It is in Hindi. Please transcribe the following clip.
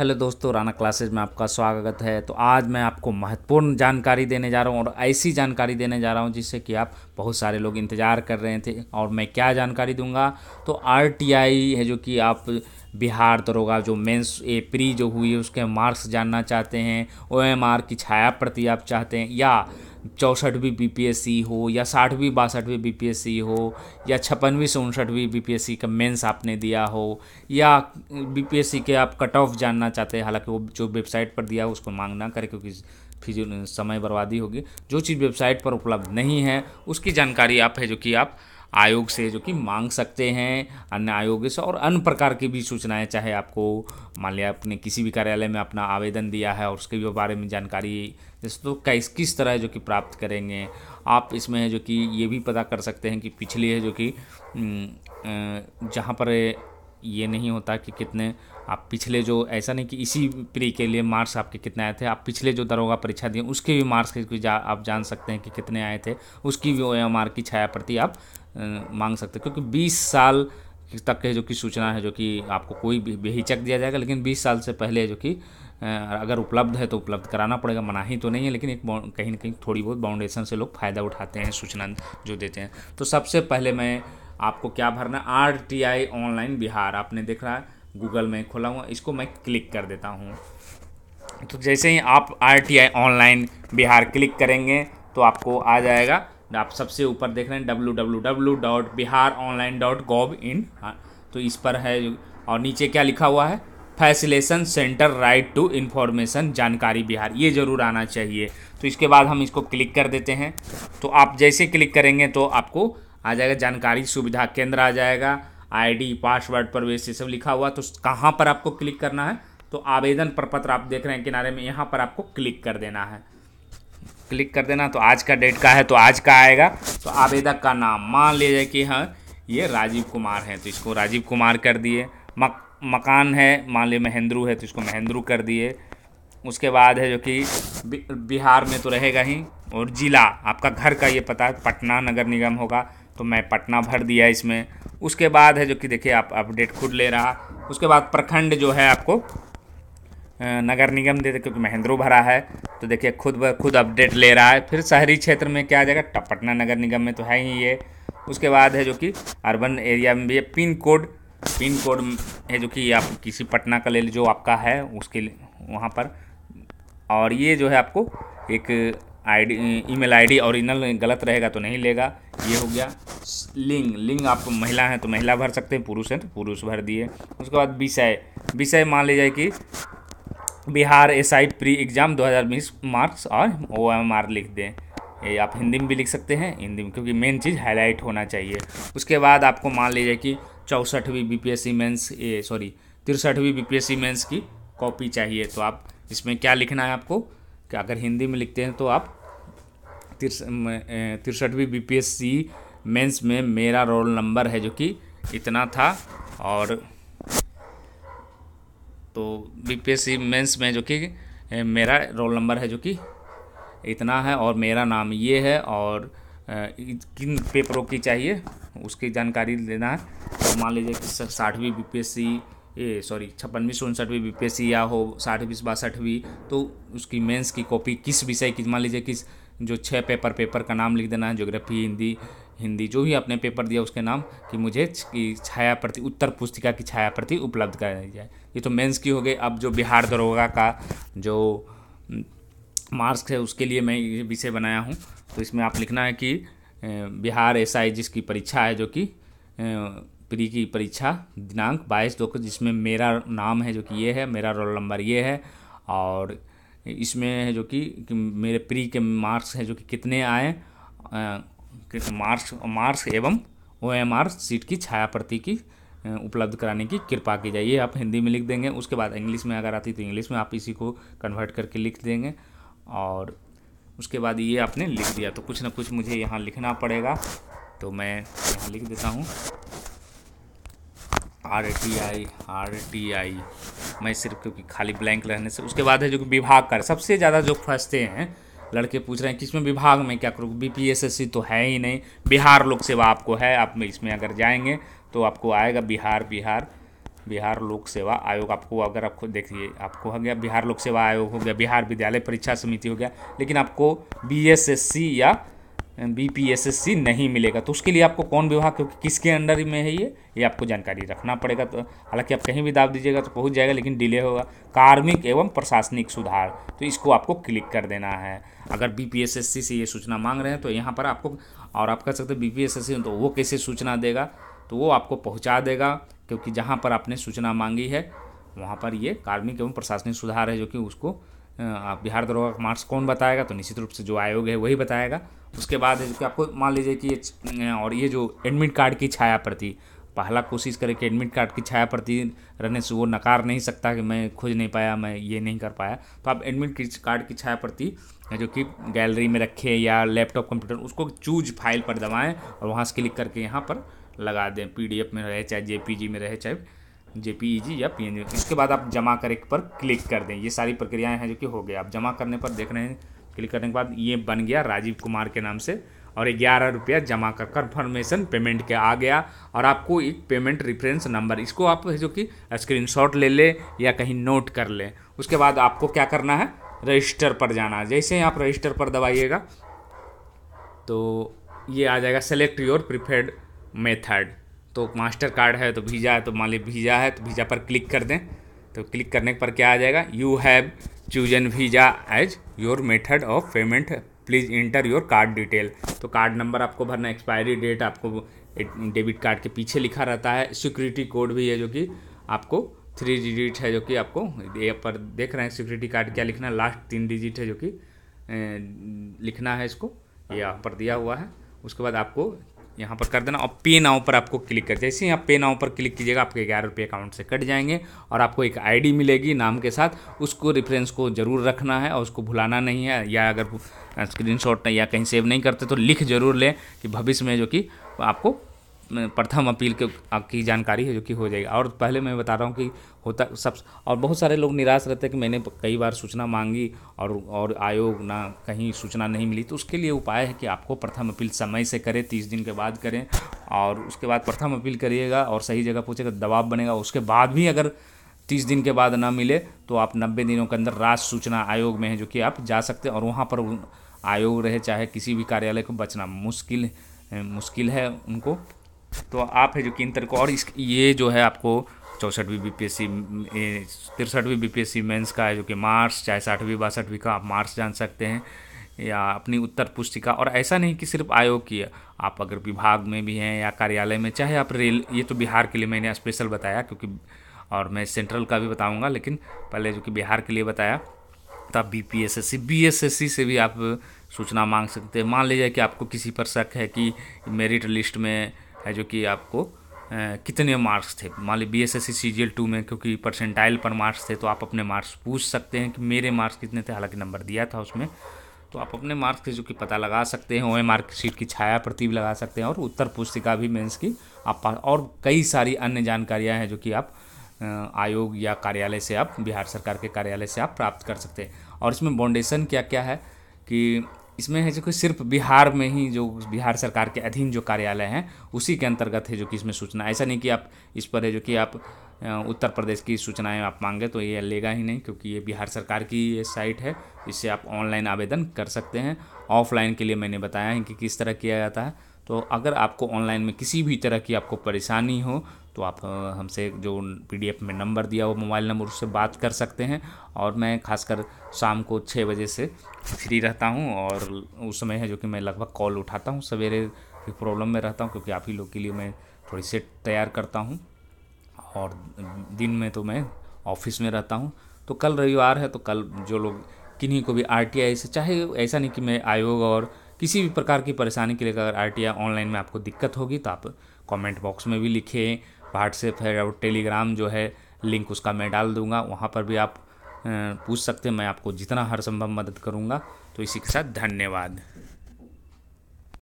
हेलो दोस्तों राना क्लासेज में आपका स्वागत है तो आज मैं आपको महत्वपूर्ण जानकारी देने जा रहा हूँ और ऐसी जानकारी देने जा रहा हूँ जिससे कि आप बहुत सारे लोग इंतज़ार कर रहे थे और मैं क्या जानकारी दूंगा तो आर है जो कि आप बिहार दरोगा जो मेंस ए प्री जो हुई है उसके मार्क्स जानना चाहते हैं ओ एम आर की छाया प्रति आप चाहते हैं या चौंसठवीं बी पी एस सी हो या साठवीं बासठवीं बी पी एस सी हो या छप्पनवीं से उनसठवीं बी पी एस सी का मेंस आपने दिया हो या बी पी एस सी के आप कट ऑफ जानना चाहते हैं हालांकि वो जो वेबसाइट पर दिया हो उसको मांग ना करें क्योंकि फिर समय बर्बादी होगी जो चीज़ वेबसाइट पर उपलब्ध नहीं है उसकी जानकारी आप है जो कि आप आयोग से जो कि मांग सकते हैं अन्य आयोग से और अन्य प्रकार की भी सूचनाएं चाहे आपको मान लिया आपने किसी भी कार्यालय में अपना आवेदन दिया है और उसके भी बारे में जानकारी जैसे तो किस किस तरह जो कि प्राप्त करेंगे आप इसमें जो कि ये भी पता कर सकते हैं कि पिछली है जो कि जहाँ पर ये नहीं होता कि कितने आप पिछले जो ऐसा नहीं कि इसी प्री के लिए मार्क्स आपके कितने आए थे आप पिछले जो दरोगा परीक्षा दिए उसके भी मार्क्स जा, आप जान सकते हैं कि कितने आए थे उसकी भी ओ एम आर की छाया प्रति आप मांग सकते क्योंकि 20 साल तक के जो कि सूचना है जो कि आपको कोई भी बेहिचक दिया जाएगा लेकिन 20 साल से पहले जो कि अगर उपलब्ध है तो उपलब्ध कराना पड़ेगा मनाही तो नहीं है लेकिन एक कहीं ना कहीं थोड़ी बहुत बाउंडेशन से लोग फ़ायदा उठाते हैं सूचना जो देते हैं तो सबसे पहले मैं आपको क्या भरना R T I online Bihar आपने देख रहा है गूगल में खोला हुआ इसको मैं क्लिक कर देता हूँ तो जैसे ही आप R T I online Bihar click करेंगे तो आपको आ जाएगा आप सबसे ऊपर देख रहे हैं W W W dot Bihar online dot gov in तो इस पर है और नीचे क्या लिखा हुआ है facilitation centre right to information जानकारी बिहार ये ज़रूर आना चाहिए तो इसके बाद हम इसको क्लिक कर देते हैं तो आप जैसे क्लिक करेंगे तो आपको आ जाएगा जानकारी सुविधा केंद्र आ जाएगा आईडी पासवर्ड प्रवेश ये सब लिखा हुआ तो कहाँ पर आपको क्लिक करना है तो आवेदन प्रपत्र आप देख रहे हैं किनारे में यहाँ पर आपको क्लिक कर देना है क्लिक कर देना तो आज का डेट का है तो आज का आएगा तो आवेदक का नाम मान लीजिए कि हाँ ये राजीव कुमार है तो इसको राजीव कुमार कर दिए मक मकान है मान लीजिए महेंद्रू है तो इसको महेंद्रू कर दिए उसके बाद है जो कि बिहार में तो रहेगा ही और ज़िला आपका घर का ये पता है पटना नगर निगम होगा तो मैं पटना भर दिया इसमें उसके बाद है जो कि देखिए आप अपडेट खुद ले रहा उसके बाद प्रखंड जो है आपको नगर निगम दे क्योंकि महेंद्रो भरा है तो देखिए खुद ब खुद अपडेट ले रहा है फिर शहरी क्षेत्र में क्या आ जाएगा टपटना नगर निगम में तो है ही ये उसके बाद है जो कि अर्बन एरिया में भी है पिन कोड पिन कोड है जो कि आप किसी पटना का ले जो आपका है उसके वहाँ पर और ये जो है आपको एक आईडी ईमेल आईडी ओरिजिनल गलत रहेगा तो नहीं लेगा ये हो गया लिंग लिंग आप महिला हैं तो महिला भर सकते हैं पुरुष हैं तो पुरुष भर दिए उसके बाद विषय विषय मान लीजिए कि Bihar S I pre exam 2020 marks और ओ एम आर लिख दें ये आप हिंदी में भी लिख सकते हैं हिंदी में क्योंकि मेन चीज़ हाईलाइट होना चाहिए उसके बाद आपको मान लीजिए कि चौंसठवीं B P S C mains ये सॉरी तिरसठवीं B P S C mains की कॉपी चाहिए तो आप इसमें क्या लिखना है आपको कि अगर हिंदी में लिखते हैं तो आप तिरसठवीं B P S C mains में मेरा रोल नंबर है जो कि इतना था और तो B P S C mains में जो कि मेरा रोल नंबर है जो कि इतना है और मेरा नाम ये है और किन पेपरों की चाहिए उसकी जानकारी लेना है तो मान लीजिए कि साठवीं B P S C A sorry छप्पनवीं उनसठवीं सी या हो साठवीं बासठवीं तो उसकी मेंस की कॉपी किस विषय की मान लीजिए किस जो छः पेपर पेपर का नाम लिख देना है ज्योग्राफी हिंदी हिंदी जो भी आपने पेपर दिया उसके नाम कि मुझे छाया प्रति उत्तर पुस्तिका की छाया प्रति उपलब्ध कराई जाए ये तो मेंस की हो गई अब जो बिहार दरोगा का जो मार्क्स हम्म, है उसके लिए मैं ये विषय बनाया हूँ तो इसमें आप लिखना है कि बिहार एस आई जिसकी परीक्षा है जो कि प्री की परीक्षा दिनांक बाईस दो जिसमें मेरा नाम है जो कि ये है मेरा रोल नंबर ये है और इसमें है जो कि, कि मेरे प्री के मार्क्स हैं जो कि कितने आए मार्स मार्स एवं ओ एम आर सीट की छाया प्रति की उपलब्ध कराने की कृपा की जाए ये आप हिंदी में लिख देंगे उसके बाद इंग्लिश में अगर आती तो इंग्लिश में आप इसी को कन्वर्ट करके लिख देंगे और उसके बाद ये आपने लिख दिया तो कुछ ना कुछ मुझे यहाँ लिखना पड़ेगा तो मैं यहाँ लिख देता हूँ R T I R T I मैं सिर्फ क्योंकि खाली ब्लैंक रहने से उसके बाद है जो कि विभाग कर सबसे ज़्यादा जो फंसते हैं लड़के पूछ रहे हैं किस में विभाग में क्या करूँ B P S S C तो है ही नहीं बिहार लोक सेवा आपको है आप में इसमें अगर जाएंगे तो आपको आएगा बिहार बिहार बिहार लोक सेवा आयोग आपको अगर आपको देखिए आपको हो गया बिहार लोक सेवा आयोग हो गया बिहार विद्यालय परीक्षा समिति हो गया लेकिन आपको बी एस एस सी या B P S S C नहीं मिलेगा तो उसके लिए आपको कौन विभाग क्योंकि किसके अंडर में है ये ये आपको जानकारी रखना पड़ेगा तो हालांकि आप कहीं भी दाब दीजिएगा तो पहुंच जाएगा लेकिन डिले होगा कार्मिक एवं प्रशासनिक सुधार तो इसको आपको क्लिक कर देना है अगर B P S S C से ये सूचना मांग रहे हैं तो यहाँ पर आपको और आप कह सकते हैं B P S S C तो वो कैसे सूचना देगा तो वो आपको पहुँचा देगा क्योंकि जहाँ पर आपने सूचना मांगी है वहाँ पर ये कार्मिक एवं प्रशासनिक सुधार है जो कि उसको आप बिहार दरोगा का मार्क्स कौन बताएगा तो निश्चित रूप से जो आयोग है वही बताएगा उसके बाद है कि आपको मान लीजिए कि और ये जो एडमिट कार्ड की छाया प्रति पहला कोशिश करें कि एडमिट कार्ड की छाया प्रति रहने से वो नकार नहीं सकता कि मैं खोज नहीं पाया मैं ये नहीं कर पाया तो आप एडमिट कार्ड की छाया प्रति जो कि गैलरी में रखें या लैपटॉप कंप्यूटर उसको चूज फाइल पर दबाएँ और वहाँ से क्लिक करके यहाँ पर लगा दें पी में रहे चाहे जे में रहे चाहे जे पी ई जी या पी एन जी इसके बाद आप जमा करे पर क्लिक कर दें ये सारी प्रक्रियाएं हैं जो कि हो गई आप जमा करने पर देख रहे हैं क्लिक करने के बाद ये बन गया राजीव कुमार के नाम से और ग्यारह रुपया जमा कर कन्फर्मेशन पेमेंट के आ गया और आपको एक पेमेंट रिफरेंस नंबर इसको आप जो कि शॉट ले लें या कहीं नोट कर ले उसके बाद आपको क्या करना है रजिस्टर पर जाना जैसे आप रजिस्टर पर दबाइएगा तो ये आ जाएगा सेलेक्ट योर प्रिफेड मेथड तो मास्टर कार्ड है तो भीजा है तो मान लीजिए भीजा है तो भीज़ा पर क्लिक कर दें तो क्लिक करने पर क्या आ जाएगा you have chosen Visa as your method of payment please enter your card detail तो कार्ड नंबर आपको भरना एक्सपायरी डेट आपको डेबिट कार्ड के पीछे लिखा रहता है सिक्योरिटी कोड भी है जो कि आपको थ्री डिजिट है जो कि आपको ये पर देख रहे हैं सिक्योरिटी कार्ड क्या लिखना है लास्ट तीन डिजिट है जो कि लिखना है इसको ये हाँ। यहाँ पर दिया हुआ है उसके बाद आपको यहाँ पर कर देना और पे नाव पर आपको क्लिक कर जैसे यहाँ पे नाव पर क्लिक कीजिएगा आपके ग्यारह रुपये अकाउंट से कट जाएंगे और आपको एक आईडी मिलेगी नाम के साथ उसको रेफरेंस को ज़रूर रखना है और उसको भुलाना नहीं है या अगर स्क्रीनशॉट या कहीं सेव नहीं करते तो लिख ज़रूर लें कि भविष्य में जो कि आपको प्रथम अपील के आपकी जानकारी है जो कि हो जाएगी और पहले मैं बता रहा हूँ कि होता सब और बहुत सारे लोग निराश रहते हैं कि मैंने कई बार सूचना मांगी और और आयोग ना कहीं सूचना नहीं मिली तो उसके लिए उपाय है कि आपको प्रथम अपील समय से करें तीस दिन के बाद करें और उसके बाद प्रथम अपील करिएगा और सही जगह पूछेगा दबाव बनेगा उसके बाद भी अगर तीस दिन के बाद ना मिले तो आप नब्बे दिनों के अंदर राज सूचना आयोग में है जो कि आप जा सकते हैं और वहाँ पर आयोग रहे चाहे किसी भी कार्यालय को बचना मुश्किल मुश्किल है उनको तो आप है जो कि इंटर को और इस ये जो है आपको चौंसठवीं बी पी एस सी तिरसठवीं B P S C mains का है जो कि मार्क्स चाहे साठवीं बासठवीं का आप मार्क्स जान सकते हैं या अपनी उत्तर पुस्तिका और ऐसा नहीं कि सिर्फ आयोग की है आप अगर विभाग में भी हैं या कार्यालय में चाहे आप रेल ये तो बिहार के लिए मैंने स्पेशल बताया क्योंकि और मैं सेंट्रल का भी बताऊंगा लेकिन पहले जो कि बिहार के लिए बताया तब B P S S C B S S C से भी आप सूचना मांग सकते हैं मान लीजिए कि आपको किसी पर शक है कि मेरिट लिस्ट में है जो कि आपको कितने मार्क्स थे मान ली B S S C C G L two में क्योंकि परसेंटाइल पर मार्क्स थे तो आप अपने मार्क्स पूछ सकते हैं कि मेरे मार्क्स कितने थे हालांकि नंबर दिया था उसमें तो आप अपने मार्क्स के जो कि पता लगा सकते हैं ओए मार्कशीट की छाया प्रति भी लगा सकते हैं और उत्तर पुस्तिका भी मेंस की आप और कई सारी अन्य जानकारियाँ हैं जो कि आप आयोग या कार्यालय से आप बिहार सरकार के कार्यालय से आप प्राप्त कर सकते हैं और इसमें बाउंडेशन क्या क्या है कि इसमें है जो कि सिर्फ बिहार में ही जो बिहार सरकार के अधीन जो कार्यालय हैं उसी के अंतर्गत है जो कि इसमें सूचना ऐसा नहीं कि आप इस पर है जो कि आप उत्तर प्रदेश की सूचनाएं आप मांगे तो ये लेगा ही नहीं क्योंकि ये बिहार सरकार की ये साइट है इससे आप ऑनलाइन आवेदन कर सकते हैं ऑफलाइन के लिए मैंने बताया है कि किस तरह किया जाता है तो अगर आपको ऑनलाइन में किसी भी तरह की आपको परेशानी हो तो आप हमसे जो पी में नंबर दिया वो मोबाइल नंबर उससे बात कर सकते हैं और मैं खासकर शाम को छः बजे से फ्री रहता हूँ और उस समय है जो कि मैं लगभग कॉल उठाता हूँ सवेरे की प्रॉब्लम में रहता हूँ क्योंकि आप ही लोग के लिए मैं थोड़ी सेट तैयार करता हूँ और दिन में तो मैं ऑफिस में रहता हूँ तो कल रविवार है तो कल जो लोग किन्हीं को भी आर से चाहे ऐसा नहीं कि मैं आयोग और किसी भी प्रकार की परेशानी के लिए अगर आर ऑनलाइन में आपको दिक्कत होगी तो आप कमेंट बॉक्स में भी लिखिए व्हाट्सएप है और टेलीग्राम जो है लिंक उसका मैं डाल दूंगा वहाँ पर भी आप पूछ सकते हैं मैं आपको जितना हर संभव मदद करूँगा तो इसी के साथ धन्यवाद